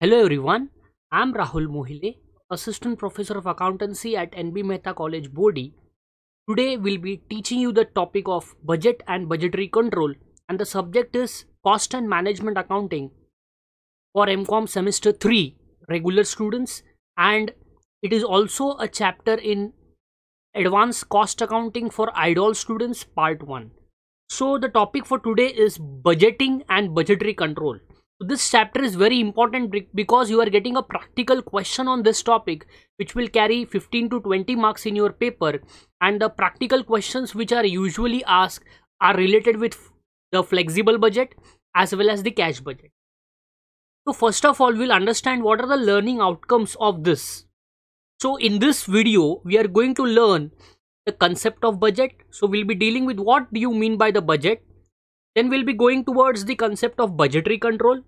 Hello everyone, I am Rahul Mohile, Assistant Professor of Accountancy at NB Mehta College, Bodi. Today we'll be teaching you the topic of budget and budgetary control and the subject is cost and management accounting for MCOM semester 3 regular students and it is also a chapter in advanced cost accounting for IDOL students part 1. So the topic for today is budgeting and budgetary control this chapter is very important because you are getting a practical question on this topic which will carry 15 to 20 marks in your paper and the practical questions which are usually asked are related with the flexible budget as well as the cash budget. So first of all we'll understand what are the learning outcomes of this. So in this video we are going to learn the concept of budget. So we'll be dealing with what do you mean by the budget then we'll be going towards the concept of budgetary control.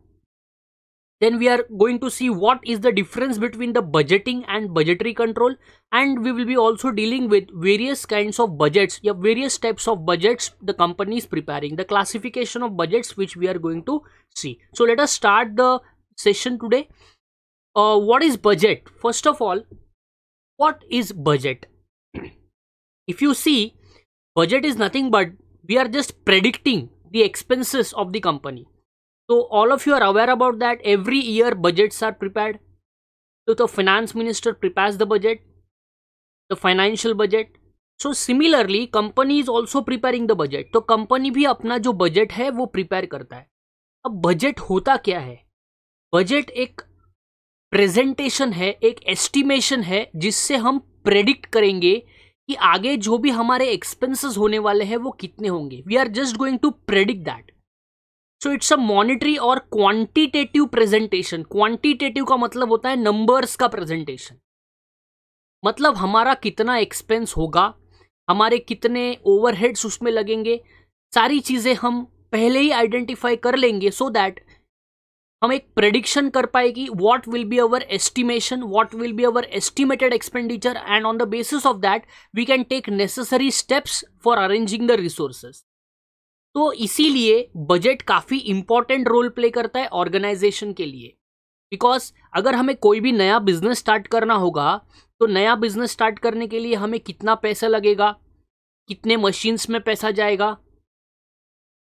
Then we are going to see what is the difference between the budgeting and budgetary control. And we will be also dealing with various kinds of budgets, yeah, various types of budgets the company is preparing, the classification of budgets which we are going to see. So let us start the session today. Uh, what is budget? First of all, what is budget? if you see, budget is nothing but we are just predicting the expenses of the company. So all of you are aware about that. Every year budgets are prepared. So the finance minister prepares the budget, the financial budget. so similarly company is also preparing the budget so company bhi apna jo budget hai wo prepare karta hai ab budget hota kya hai budget ek presentation है एक estimation है जिससे हम predict करेंगे कि आगे जो भी हमारे एक्सपेंसेस होने वाले हैं वो कितने होंगे we are just going to predict that so it's a monetary और क्वांटिटेटिव प्रेजेंटेशन क्वांटिटेटिव का मतलब होता है नंबर्स का प्रेजेंटेशन मतलब हमारा कितना एक्सपेंस होगा हमारे कितने ओवरहेड्स उसमें लगेंगे सारी चीज़ें हम पहले ही आइडेंटिफाई कर लेंगे सो so दैट हम एक प्रेडिक्शन कर पाएगी what will be our estimation what will be our estimated expenditure and on the basis of that we can take necessary steps for arranging the resources तो इसीलिए बजट काफ़ी important role play करता है organisation के लिए because अगर हमें कोई भी नया बिजनेस स्टार्ट करना होगा तो नया बिजनेस स्टार्ट करने के लिए हमें कितना पैसा लगेगा कितने मशीन्स में पैसा जाएगा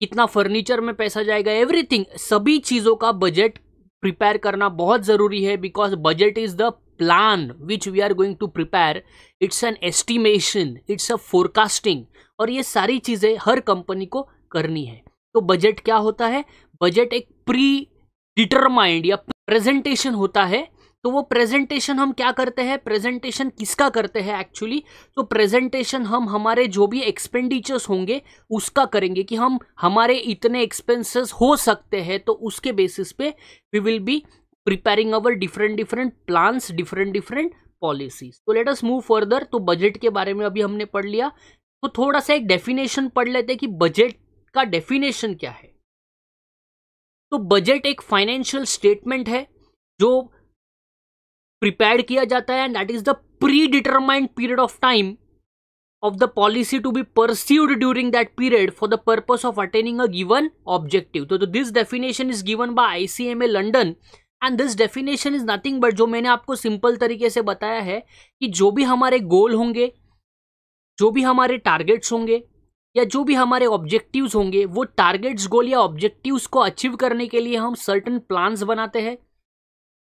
कितना फर्नीचर में पैसा जाएगा एवरीथिंग सभी चीज़ों का बजट प्रिपेयर करना बहुत ज़रूरी है because budget is the plan which we are going to prepare it's an estimation it's a forecasting और ये सारी चीज़ें हर कंपनी को करनी है तो बजट क्या होता है बजट एक प्री डिटरमाइंड या प्रेजेंटेशन होता है तो वो प्रेजेंटेशन हम क्या करते हैं प्रेजेंटेशन किसका करते हैं एक्चुअली तो प्रेजेंटेशन हम हमारे जो भी एक्सपेंडिचर्स होंगे उसका करेंगे कि हम हमारे इतने एक्सपेंसेस हो सकते हैं तो उसके बेसिस पे we will be preparing our different different plans different different policies तो लेट अस मूव फर्दर तो बजट के बारे में अभी हमने पढ़ लिया तो थोड़ा सा एक डेफिनेशन पढ़ लेते हैं कि बजट का डेफिनेशन क्या है तो बजट एक फाइनेंशियल स्टेटमेंट है जो प्रिपेयर किया जाता है and that is the predetermined period of time policy to be to during that period for the purpose of attaining a given objective तो this definition is given by I C M A London and this definition is nothing but जो मैंने आपको simple तरीके से बताया है कि जो भी हमारे गोल होंगे जो भी हमारे टारगेट्स होंगे या जो भी हमारे ऑब्जेक्टिव्स होंगे वो टारगेट्स गोल या ऑब्जेक्टिव्स को अचीव करने के लिए हम सर्टन प्लान्स बनाते हैं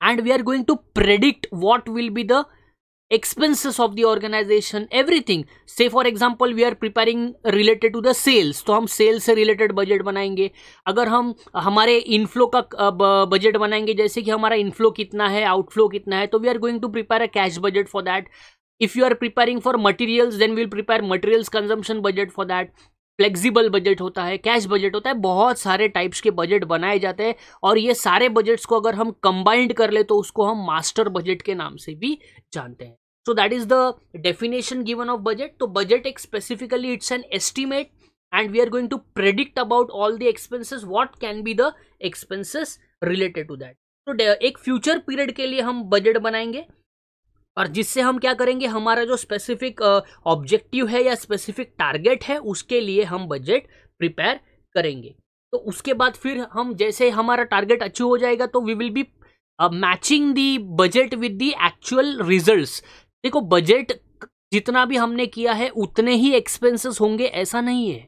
and we are going to predict what will be the expenses of the organization everything say for example we are preparing related to the sales तो hum sales se related budget banayenge agar hum hamare inflow का budget banayenge jaise ki hamara inflow kitna hai outflow kitna hai तो we are going to prepare a cash budget for that if you are preparing for materials then we will prepare materials consumption budget for that flexible budget होता है cash budget होता है बहुत सारे types के budget बनाए जाते हैं और ये सारे बजट्स को अगर हम कंबाइंड कर ले तो उसको हम मास्टर बजट के नाम से भी जानते हैं so that is the definition given of budget तो बजट एक specifically it's an estimate and we are going to predict about all the expenses what can be the expenses related to that तो एक future period के लिए हम budget बनाएंगे और जिससे हम क्या करेंगे हमारा जो स्पेसिफिक ऑब्जेक्टिव है या स्पेसिफिक टारगेट है उसके लिए हम बजट प्रिपेयर करेंगे तो उसके बाद फिर हम जैसे हमारा टारगेट अचीव हो जाएगा तो we will be matching the budget with the actual results देखो बजट जितना भी हमने किया है उतने ही एक्सपेंसेस होंगे ऐसा नहीं है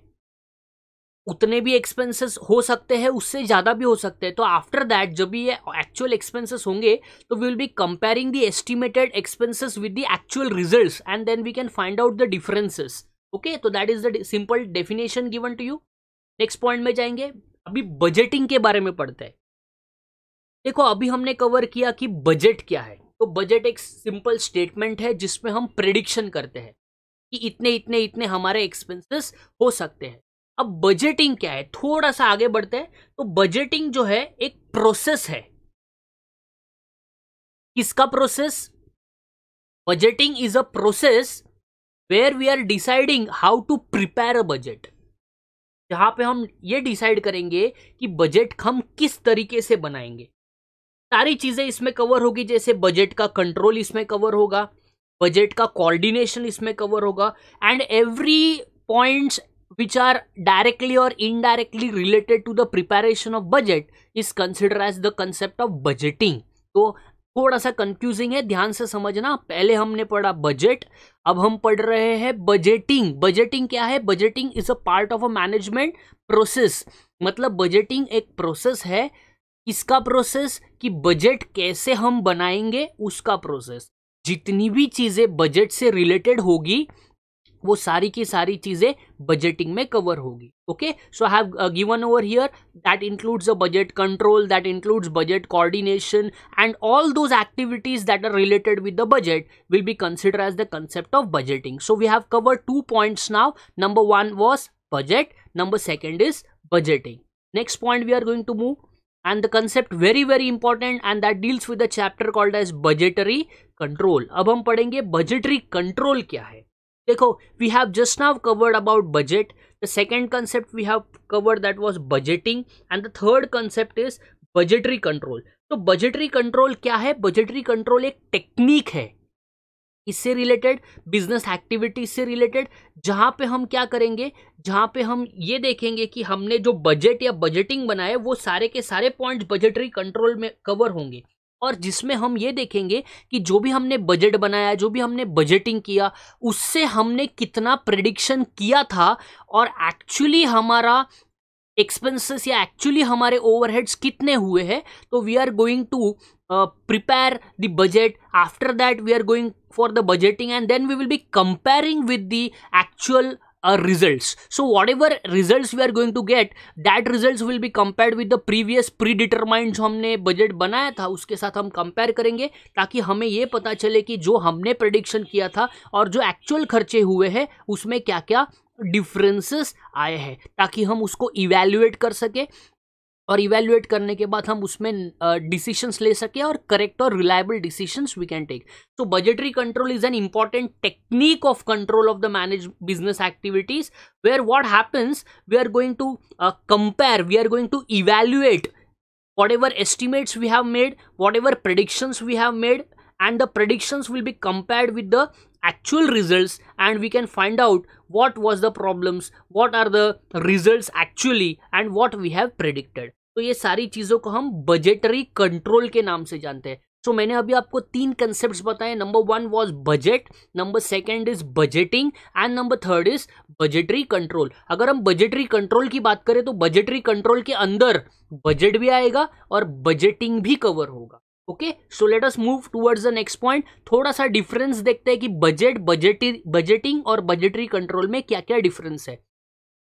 उतने भी एक्सपेंसेस हो सकते हैं उससे ज़्यादा भी हो सकते हैं तो आफ्टर दैट जब ये एक्चुअल एक्सपेंसेस होंगे तो we will be comparing the estimated expenses with the actual results and then we can find out the differences okay तो that is the simple definition given to you next point में जाएंगे अभी budgeting के बारे में पढ़ते हैं देखो अभी हमने कवर किया कि बजट क्या है तो बजट एक सिंपल स्टेटमेंट है जिसमें हम प्रिडिक्शन करते हैं कि इतने इतने इतने हमारे एक्सपेंसेस हो सकते हैं अब बजटिंग क्या है थोड़ा सा आगे बढ़ते हैं तो बजटिंग जो है एक प्रोसेस है किसका process budgeting is a process where we are deciding how to prepare a budget जहां पे हम ये डिसाइड करेंगे कि बजट हम किस तरीके से बनाएंगे सारी चीज़ें इसमें कवर होगी जैसे बजट का कंट्रोल इसमें कवर होगा बजट का कोऑर्डिनेशन इसमें कवर होगा and every points which are directly or indirectly related to the preparation of budget is considered as the concept of budgeting तो थोड़ा सा कंफ्यूजिंग है ध्यान से समझना पहले हमने पढ़ा बजट अब हम पढ़ रहे हैं बजटिंग बजटिंग क्या है budgeting is a part of a management process मतलब बजटिंग एक प्रोसेस है इसका प्रोसेस कि बजट कैसे हम बनाएंगे उसका प्रोसेस जितनी भी चीज़ें बजट से रिलेटेड होगी वो सारी की सारी चीज़ें बजटिंग में कवर होगी okay so have given over here that includes a budget control that includes budget coordination and all those activities that are related with the budget will be consider as the concept of budgeting so we have cover two points now number one was budget number second is budgeting next point we are going to move and the concept very very important and that deals with the chapter called as budgetary अब हम पढ़ेंगे budgetary control क्या है देखो we have just now covered about budget the second concept we have covered that was budgeting and the third concept is budgetary control तो budgetary control क्या है budgetary control एक टेक्निक है इससे रिलेटेड बिजनेस एक्टिविटीज से related जहाँ पे हम क्या करेंगे जहाँ पे हम ये देखेंगे कि हमने जो बजट या बजटिंग बनाए वो सारे के सारे पॉइंट बजटरी कंट्रोल में कवर होंगे और जिसमें हम ये देखेंगे कि जो भी हमने बजट बनाया जो भी हमने बजटिंग किया उससे हमने कितना प्रडिक्शन किया था और एक्चुअली हमारा एक्सपेंसेस या एक्चुअली हमारे ओवरहेड्स कितने हुए हैं तो we are going to prepare the budget after that we are going for the budgeting and then we will be comparing with the actual our results so whatever results we are going to get that results will be compared with the previous predetermined जो हमने budget बनाया था उसके साथ हम compare करेंगे ताकि हमें ये पता चले कि जो हमने प्रडिक्शन किया था और जो एक्चुअल खर्चे हुए हैं उसमें क्या क्या डिफरेंसेस आए हैं ताकि हम उसको इवेल्युएट कर सके और इवेल्युएट करने के बाद हम उसमें डिसीशंस ले सके और करेक्ट और reliable decisions we can take so budgetary control is an important technique of control of the manage business activities where what happens we are going to compare we are going to evaluate whatever estimates we have made whatever predictions we have made and the predictions will be compared with the actual result and we can find out what was the problems what are the result actually and what we have predicted तो ये सारी चीज़ों को हम budgetary control के नाम से जानते हैं सो so, मैंने अभी आपको तीन कंसेप्ट बताए number one was budget number second is budgeting and number third is budgetary control अगर हम बजटरी कंट्रोल की बात करें तो बजटरी कंट्रोल के अंदर बजट भी आएगा और बजेटिंग भी कवर होगा okay so let us move towards the next point थोड़ा सा डिफरेंस देखते हैं कि बजट बजेटिंग बजटिंग और बजेटरी कंट्रोल में क्या क्या डिफरेंस है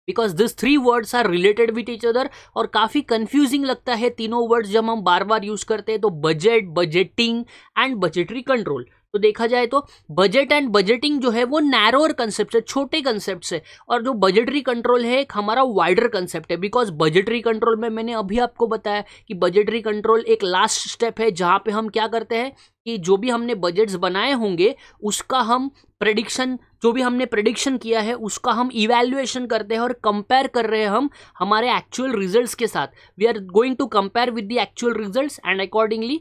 because this three words are related with each other और काफ़ी कंफ्यूजिंग लगता है तीनों वर्ड्स जब हम बार बार यूज़ करते हैं तो budget budgeting and budgetary control तो देखा जाए तो बजट एंड बजटिंग जो है वो नैरोअर कंसेप्ट है छोटे कंसेप्ट से और जो बजटरी कंट्रोल है एक हमारा वाइडर कंसेप्ट है बिकॉज बजटरी कंट्रोल में मैंने अभी आपको बताया कि बजटरी कंट्रोल एक लास्ट स्टेप है जहाँ पे हम क्या करते हैं कि जो भी हमने बजट्स बनाए होंगे उसका हम प्रडिक्शन जो भी हमने प्रडिक्शन किया है उसका हम इवेल्युएशन करते हैं और कंपेयर कर रहे हैं हम हमारे एक्चुअल रिजल्ट्स के साथ we are going to compare with the actual results and accordingly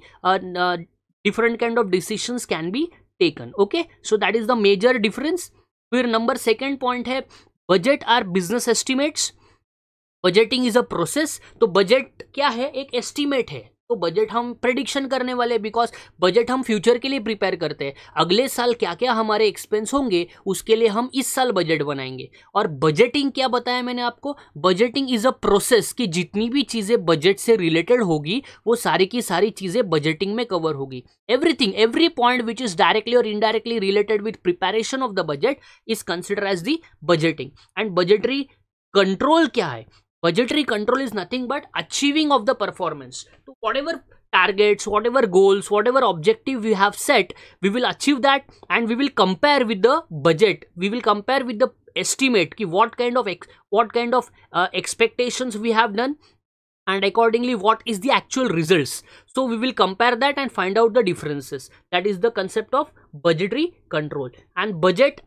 different kind of decisions can be taken okay so that is the major difference फिर number second point है budget are business estimates budgeting is a process तो budget क्या है एक estimate है तो budget हम prediction करने वाले हैं बिकॉज बजट हम फ्यूचर के लिए प्रिपेयर करते हैं अगले साल क्या क्या हमारे एक्सपेंस होंगे उसके लिए हम इस साल बजट बनाएंगे और बजटिंग क्या बताया मैंने आपको बजटिंग इज़ अ प्रोसेस कि जितनी भी चीज़ें बजट से रिलेटेड होगी वो सारी की सारी चीज़ें बजटिंग में कवर होगी everything every point which is directly और indirectly related with preparation of the budget is consider as the budgeting and budgetary control क्या है budgetary control is nothing but achieving of the performance to whatever targets whatever goals whatever objective we have set we will achieve that and we will compare with the budget we will compare with the estimate ki what kind of what kind of uh, expectations we have done and accordingly what is the actual results so we will compare that and find out the differences that is the concept of budgetary control and budget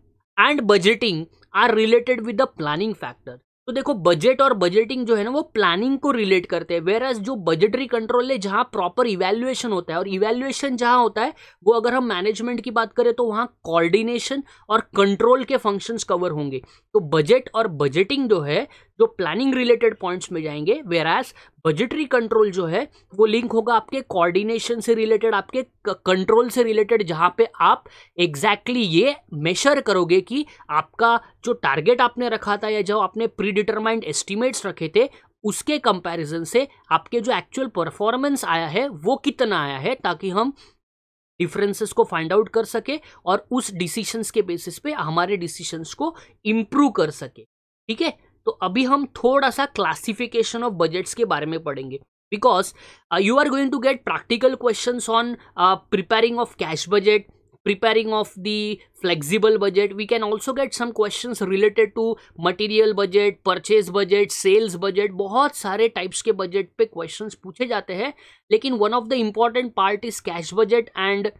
and budgeting are related with the planning factor तो देखो budget और budgeting जो है ना वो planning को relate करते हैं वेर एज जो बजटरी कंट्रोल है जहाँ प्रॉपर इवेल्युएशन होता है और इवेल्युएशन जहाँ होता है वो अगर हम मैनेजमेंट की बात करें तो वहाँ कोऑर्डिनेशन और कंट्रोल के फंक्शंस कवर होंगे तो बजट और बजटिंग जो है जो प्लानिंग रिलेटेड पॉइंट्स में जाएंगे वेर एज बजटरी कंट्रोल जो है वो लिंक होगा आपके कोऑर्डिनेशन से रिलेटेड आपके कंट्रोल से रिलेटेड जहाँ पे आप एग्जैक्टली exactly ये मेशर करोगे कि आपका जो टारगेट आपने रखा था या जो आपने प्री डिटरमाइंड एस्टिमेट्स रखे थे उसके कंपैरिजन से आपके जो एक्चुअल परफॉर्मेंस आया है वो कितना आया है ताकि हम डिफरेंसेस को फाइंड आउट कर सके और उस डिसीशंस के बेसिस पे हमारे डिसीशंस को इम्प्रूव कर सके ठीक है तो अभी हम थोड़ा सा क्लासिफिकेशन ऑफ बजट्स के बारे में पढ़ेंगे because you are going to get practical question on preparing of cash budget preparing of the flexible budget we can also get some questions related to material budget purchase budget sales budget बहुत सारे types के budget पे questions पूछे जाते हैं लेकिन one of the important part is cash budget and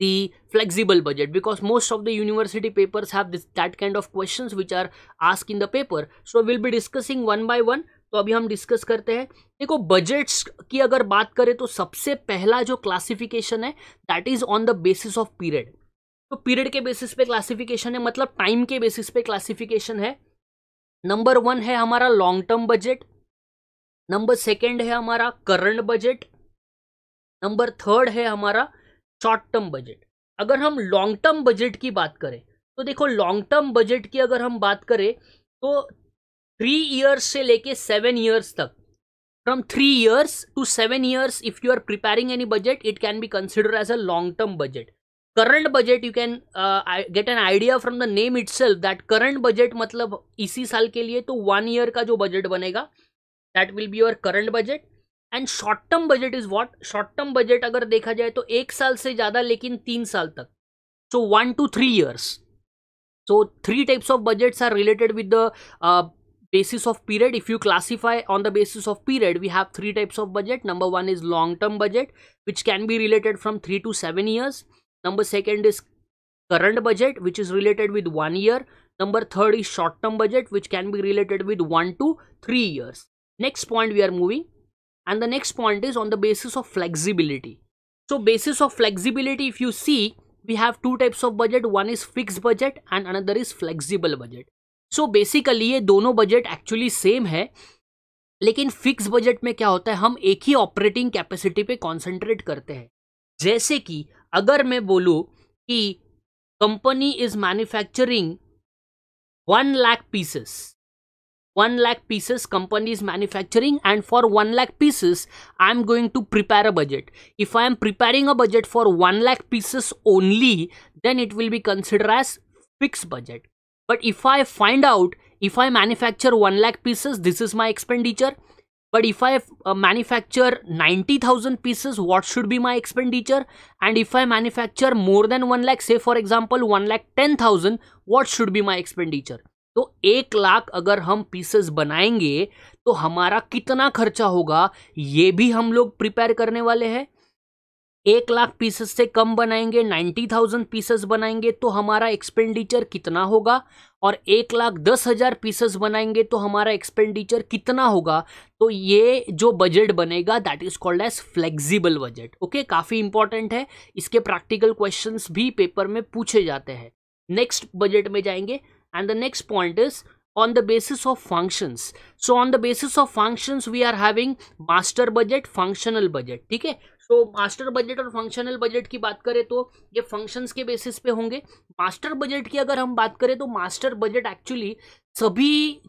the flexible budget because most of the university papers have this that kind of questions which are asked in the paper so we'll be discussing one by one तो अभी हम discuss करते हैं देखो budgets की अगर बात करें तो सबसे पहला जो क्लासिफिकेशन है that is on the basis of period तो पीरियड के बेसिस पे क्लासिफिकेशन है मतलब टाइम के बेसिस पे क्लासिफिकेशन है नंबर वन है हमारा long term budget number second है हमारा करंट बजट नंबर थर्ड है हमारा शॉर्ट टर्म बजट अगर हम लॉन्ग टर्म बजट की बात करें तो देखो लॉन्ग टर्म बजट की अगर हम बात करें तो थ्री ईयर्स से लेके सेवन ईयर्स तक from three years to seven years if you are preparing any budget it can be consider as a long term budget current budget you can get an idea from the name itself that current budget मतलब इसी साल के लिए तो one year का जो budget बनेगा that will be your current budget and short term budget is what short term budget अगर देखा जाए तो एक साल से ज़्यादा लेकिन तीन साल तक so one two three years so three types of budgets are related with the basis of period if you classify on the basis of period we have three types of budget number one is long term budget which can be related from three to seven years number second is current budget which is related with one year number third is short term budget which can be related with one to three years next point we are moving and the next point is on the basis of flexibility so basis of flexibility if you see we have two types of budget one is fixed budget and another is flexible budget so basically ye dono budget actually same hai लेकिन fix budget में क्या होता है हम एक ही operating capacity पे concentrate करते हैं जैसे कि अगर मैं बोलूँ कि company is manufacturing one lakh pieces 1 lakh pieces company is manufacturing and for 1 lakh pieces i am going to prepare a budget if i am preparing a budget for 1 lakh pieces only then it will be considered as fixed budget but if i find out if i manufacture 1 lakh pieces this is my expenditure but if I uh, manufacture 90,000 pieces, what should be my expenditure? And if I manufacture more than 1 lakh, say for example 1 lakh 10,000, what should be my expenditure? तो एक लाख अगर हम pieces बनाएंगे तो हमारा कितना खर्चा होगा ये भी हम लोग प्रिपेयर करने वाले हैं एक लाख पीसेस से कम बनाएंगे नाइन्टी थाउजेंड पीसेस बनाएंगे तो हमारा एक्सपेंडिचर कितना होगा और एक लाख दस हज़ार पीसेस बनाएंगे तो हमारा एक्सपेंडिचर कितना होगा तो ये जो बजट बनेगा that is called as flexible budget okay काफ़ी इंपॉर्टेंट है इसके प्रैक्टिकल क्वेश्चंस भी पेपर में पूछे जाते हैं नेक्स्ट बजट में जाएंगे and the next point is on the basis of functions so on the basis of functions we are having master budget functional budget ठीक है तो मास्टर बजट और फंक्शनल बजट की बात करें तो ये फंक्शंस के बेसिस पे होंगे मास्टर बजट की अगर हम बात करें तो मास्टर बजट एक्चुअली सभी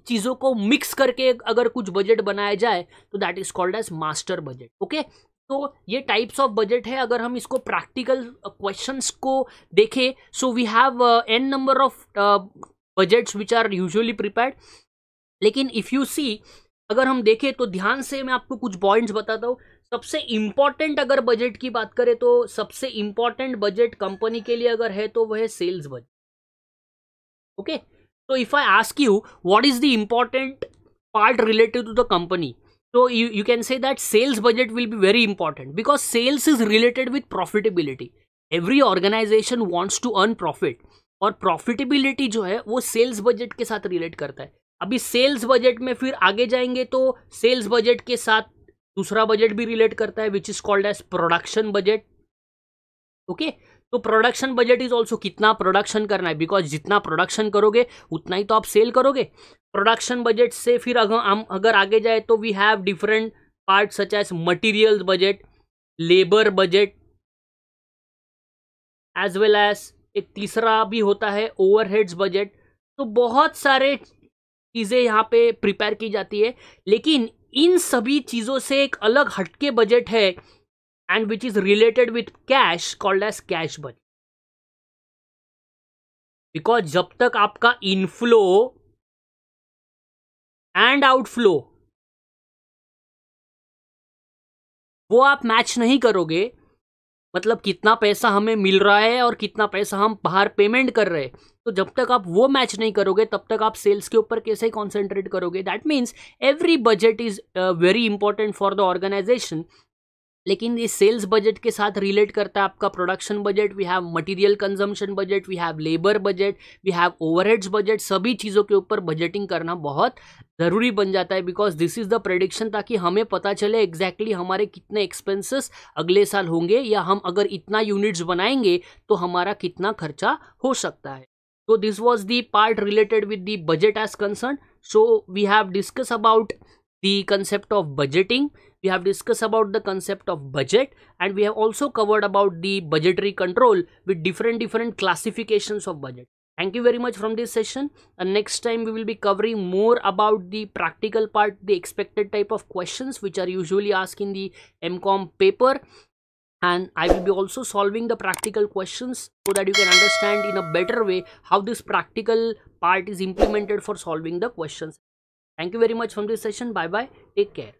चीज़ों को मिक्स करके अगर कुछ बजट बनाया जाए तो that is called as master budget okay तो ये टाइप्स ऑफ बजट है अगर हम इसको प्रैक्टिकल क्वेश्चंस को देखें so we have an number of budgets which are usually prepare लेकिन इफ़ यू सी अगर हम देखें तो ध्यान से मैं आपको कुछ पॉइंट्स बताता हूँ सबसे इम्पॉर्टेंट अगर बजट की बात करें तो सबसे इम्पॉर्टेंट बजट कंपनी के लिए अगर है तो वह है सेल्स बजट ओके तो if I ask you what is the important part related to the company तो you you can say that sales budget will be very important because sales is related with profitability every organization wants to earn profit और profitability जो है वो sales budget के साथ relate करता है अभी सेल्स बजट में फिर आगे जाएंगे तो सेल्स बजट के साथ दूसरा बजट भी रिलेट करता है which is called as production budget okay तो प्रोडक्शन बजट इज ऑल्सो कितना प्रोडक्शन करना है बिकॉज जितना प्रोडक्शन करोगे उतना ही तो आप सेल करोगे प्रोडक्शन बजट से फिर अगर हम अगर आगे जाए तो we have different part such as material budget labour budget as well as एक तीसरा भी होता है ओवरहेड्स बजट तो बहुत सारे चीज़ें यहाँ पे प्रिपेयर की जाती है लेकिन इन सभी चीज़ों से एक अलग हटके बजट है and which is related with cash called as cash budget because जब तक आपका इनफ्लो एंड आउटफ्लो वो आप मैच नहीं करोगे मतलब कितना पैसा हमें मिल रहा है और कितना पैसा हम बाहर पेमेंट कर रहे हैं तो जब तक आप वो मैच नहीं करोगे तब तक आप सेल्स के ऊपर कैसे कॉन्सेंट्रेट करोगे that means every budget is very important for the organization लेकिन ये सेल्स बजट के साथ रिलेट करता है आपका production budget we have material consumption budget we have labour budget we have overheads budget सभी चीज़ों के ऊपर बजटिंग करना बहुत जरूरी बन जाता है because this is the prediction ताकि हमें पता चले एग्जैक्टली exactly हमारे कितने एक्सपेंसेस अगले साल होंगे या हम अगर इतना यूनिट्स बनाएंगे तो हमारा कितना खर्चा हो सकता है तो this was the part related with the budget as concern so we have discuss about the concept of budgeting we have discuss about the concept of budget and we have also covered about the budgetary control with different different classification of budget thank you very much from this session and uh, next time we will be covering more about the practical part the expected type of questions which are usually asked in the mcom paper and I will be also solving the practical questions so that you can understand in a better way how this practical part is implemented for solving the questions. Thank you very much from this session. Bye bye. Take care.